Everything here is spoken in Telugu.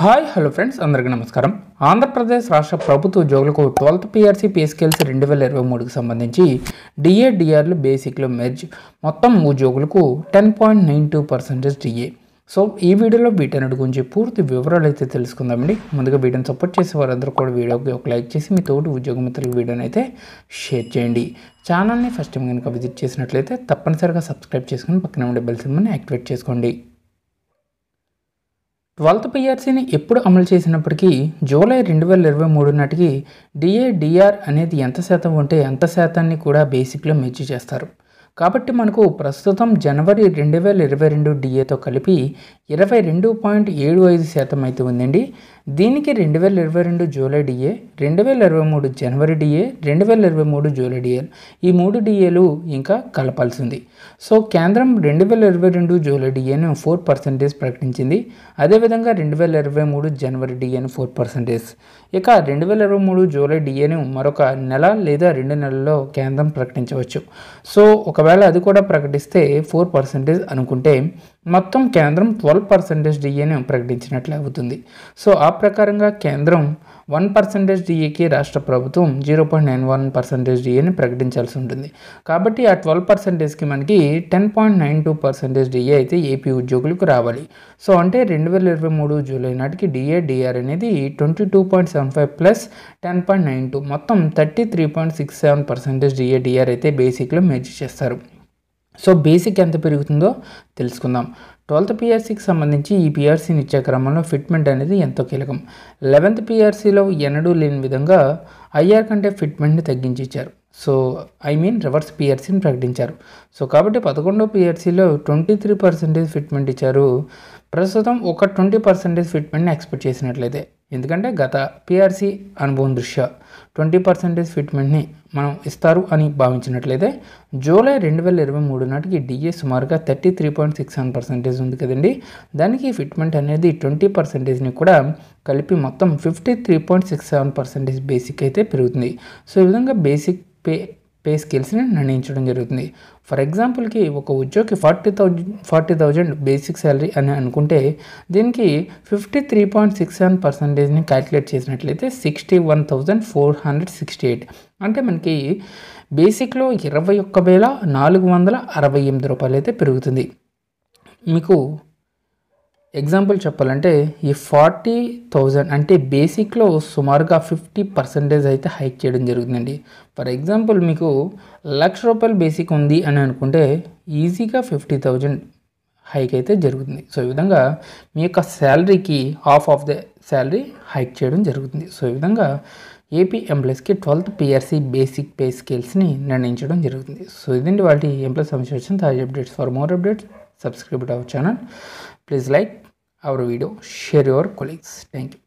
హాయ్ హలో ఫ్రెండ్స్ అందరికీ నమస్కారం ఆంధ్రప్రదేశ్ రాష్ట్ర ప్రభుత్వ ఉద్యోగులకు ట్వెల్త్ పీఆర్సీ పే రెండు వేల ఇరవై మూడుకి సంబంధించి డిఏడిఆర్లు బేసిక్లో మెర్జ్ మొత్తం ఉద్యోగులకు ten point nine two percentage DA so ఈ వీడియోలో వీటన్నిటి గురించి పూర్తి వివరాలు అయితే తెలుసుకుందామండి ముందుగా వీడియోని సపోర్ట్ చేసే వారందరూ కూడా వీడియోకి ఒక లైక్ చేసి మీ తోటి ఉద్యోగ మిత్రులు వీడియోని అయితే షేర్ చేయండి ఛానల్ని ఫస్ట్ టైం కనుక విజిట్ చేసినట్లయితే తప్పనిసరిగా సబ్స్క్రైబ్ చేసుకుని పక్కన ఉండే బెల్ సింబల్ని యాక్టివేట్ చేసుకోండి ట్వెల్త్ పిఆర్సీని ఎప్పుడు అమలు చేసినప్పటికీ జూలై రెండు వేల ఇరవై మూడు నాటికి డిఏడిఆర్ అనేది ఎంత శాతం ఉంటే ఎంత శాతాన్ని కూడా బేసిక్లో మెచ్చి చేస్తారు కాబట్టి మనకు ప్రస్తుతం జనవరి రెండు వేల ఇరవై రెండు డిఏతో కలిపి ఇరవై రెండు పాయింట్ ఏడు ఐదు శాతం అయితే ఉందండి దీనికి రెండు వేల ఇరవై రెండు జూలై డిఏ రెండు వేల ఇరవై మూడు జనవరి డిఏ రెండు వేల ఇరవై మూడు జూలై డిఏ ఈ మూడు డిఏలు ఇంకా కలపాల్సింది సో కేంద్రం రెండు వేల ఇరవై రెండు జూలై డిఏను ఫోర్ పర్సెంటేజ్ ప్రకటించింది అదేవిధంగా రెండు వేల ఇరవై మూడు జనవరి డిఏను ఫోర్ పర్సెంటేజ్ ఇక రెండు వేల ఇరవై మూడు జూలై డిఏను మరొక నెల లేదా రెండు నెలల్లో కేంద్రం ప్రకటించవచ్చు సో ఒక ఒకవేళ అది కూడా ప్రకటిస్తే ఫోర్ పర్సెంటేజ్ అనుకుంటే మొత్తం కేంద్రం ట్వెల్వ్ పర్సెంటేజ్ డిఏని ప్రకటించినట్లు అవుతుంది సో ఆ ప్రకారంగా కేంద్రం వన్ పర్సెంటేజ్ డిఏకి రాష్ట్ర ప్రభుత్వం zero point nine one percentage డిఏని ప్రకటించాల్సి ఉంటుంది కాబట్టి ఆ ట్వెల్వ్ పర్సెంటేజ్కి మనకి ten point nine two percentage DA అయితే ఏపీ ఉద్యోగులకు రావాలి సో అంటే రెండు వేల ఇరవై మూడు జూలై నాటికి డిఏ డిఆర్ అనేది twenty two point seven five plus ten point nine two మొత్తం thirty three point six seven percentage DA DR అయితే బేసిక్లో మెర్జ్ చేస్తారు సో బేసిక్ ఎంత పెరుగుతుందో తెలుసుకుందాం ట్వెల్త్ పిఆర్సీకి సంబంధించి ఈ పిఆర్సీని ఇచ్చే క్రమంలో ఫిట్మెంట్ అనేది ఎంతో కీలకం లెవెన్త్ పిఆర్సీలో ఎన్నడూ లేని విధంగా ఐఆర్ కంటే ఫిట్మెంట్ని తగ్గించి ఇచ్చారు సో ఐ మీన్ రివర్స్ పిఆర్సీని ప్రకటించారు సో కాబట్టి పదకొండో పిఆర్సీలో ట్వంటీ త్రీ పర్సెంటేజ్ ఫిట్మెంట్ ఇచ్చారు ప్రస్తుతం ఒక ట్వంటీ పర్సెంటేజ్ ఫిట్మెంట్ని ఎక్స్పెక్ట్ చేసినట్లయితే ఎందుకంటే గత పిఆర్సీ అనుభవం దృష్ట్యా ట్వంటీ పర్సెంటేజ్ ఫిట్మెంట్ని మనం ఇస్తారు అని భావించినట్లయితే జూలై రెండు వేల ఇరవై మూడు నాటికి డిఏ సుమారుగా thirty three point six seven percentage ఉంది కదండి దానికి ఫిట్మెంట్ అనేది ట్వంటీ పర్సెంటేజ్ని కూడా కలిపి మొత్తం fifty three point six seven percentage basic అయితే పెరుగుతుంది సో ఈ విధంగా బేసిక్ పే పే స్కిల్స్ని నిర్ణయించడం జరుగుతుంది ఫర్ ఎగ్జాంపుల్కి ఒక ఉద్యోగి forty thousand forty thousand basic salary అని అనుకుంటే దీనికి fifty three point six seven పర్సంటేజ్ని క్యాలిక్యులేట్ చేసినట్లయితే sixty one thousand four hundred sixty eight అంటే మనకి బేసిక్లో ఇరవై ఒక్క వేల నాలుగు వందల అరవై ఎనిమిది రూపాయలు అయితే పెరుగుతుంది మీకు ఎగ్జాంపుల్ చెప్పాలంటే ఈ ఫార్టీ థౌజండ్ అంటే బేసిక్లో సుమారుగా ఫిఫ్టీ పర్సెంటేజ్ అయితే హైక్ చేయడం జరుగుతుందండి ఫర్ ఎగ్జాంపుల్ మీకు లక్ష రూపాయలు బేసిక్ ఉంది అని అనుకుంటే ఈజీగా ఫిఫ్టీ థౌజండ్ హైక్ అయితే జరుగుతుంది సో ఈ విధంగా మీ యొక్క శాలరీకి half of the salary hike చేయడం జరుగుతుంది సో ఈ విధంగా ఏపీ ఎంప్లాయీస్కి ట్వెల్త్ పిఆర్సీ బేసిక్ పే స్కిల్స్ని నిర్ణయించడం జరుగుతుంది సో ఇదండి వాటి ఎంప్లాయీస్ సంబంధించిన తాజా updates for more updates subscribe our channel please like our video share your colleagues thank you